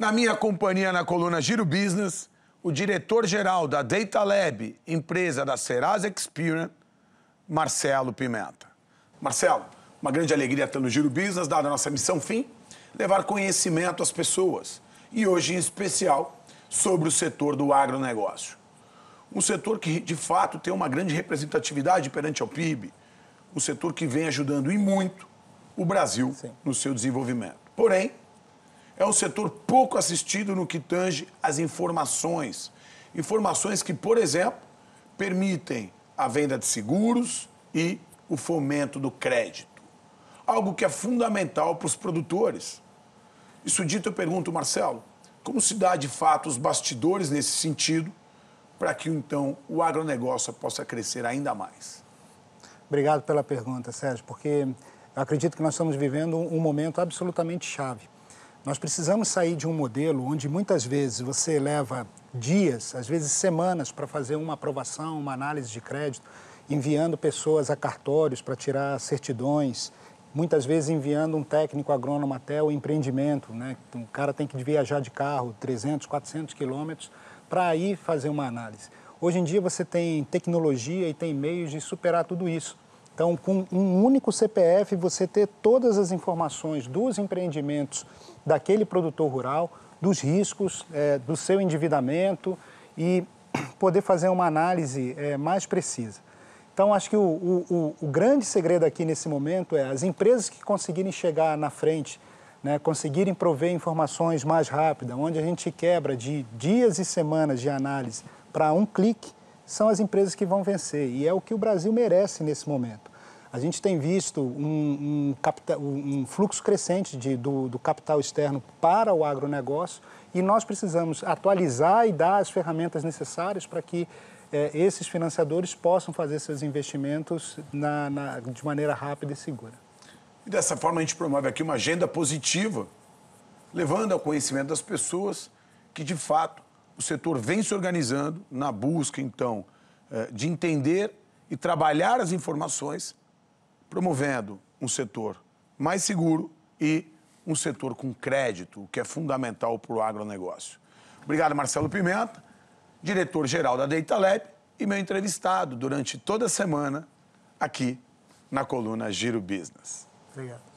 Na minha companhia na coluna Giro Business, o diretor-geral da Data Lab, empresa da Serasa Experian, Marcelo Pimenta. Marcelo, uma grande alegria estar no Giro Business, dada a nossa missão fim, levar conhecimento às pessoas. E hoje, em especial, sobre o setor do agronegócio. Um setor que, de fato, tem uma grande representatividade perante ao PIB, um setor que vem ajudando e muito o Brasil Sim. no seu desenvolvimento. Porém, é um setor pouco assistido no que tange às informações. Informações que, por exemplo, permitem a venda de seguros e o fomento do crédito. Algo que é fundamental para os produtores. Isso dito, eu pergunto, Marcelo, como se dá de fato os bastidores nesse sentido para que então o agronegócio possa crescer ainda mais? Obrigado pela pergunta, Sérgio, porque eu acredito que nós estamos vivendo um momento absolutamente chave. Nós precisamos sair de um modelo onde muitas vezes você leva dias, às vezes semanas, para fazer uma aprovação, uma análise de crédito, enviando pessoas a cartórios para tirar certidões, muitas vezes enviando um técnico agrônomo até o empreendimento. Né? um o cara tem que viajar de carro 300, 400 quilômetros para aí fazer uma análise. Hoje em dia você tem tecnologia e tem meios de superar tudo isso. Então, com um único CPF, você ter todas as informações dos empreendimentos daquele produtor rural, dos riscos, é, do seu endividamento e poder fazer uma análise é, mais precisa. Então, acho que o, o, o, grande segredo aqui nesse momento é as empresas que conseguirem chegar na frente, né, conseguirem prover informações mais rápidas, onde a gente quebra de dias e semanas de análise para um clique, são as empresas que vão vencer. E é o que o Brasil merece nesse momento. A gente tem visto um, um, capital, um fluxo crescente de, do, do, capital externo para o agronegócio e nós precisamos atualizar e dar as ferramentas necessárias para que eh, esses financiadores possam fazer seus investimentos na, na, de maneira rápida e segura. E dessa forma a gente promove aqui uma agenda positiva, levando ao conhecimento das pessoas que, de fato, o setor vem se organizando na busca, então, eh, de entender e trabalhar as informações promovendo um setor mais seguro e um setor com crédito, o que é fundamental para o agronegócio. Obrigado, Marcelo Pimenta, diretor-geral da DataLab e meu entrevistado durante toda a semana aqui na coluna Giro Business. Obrigado.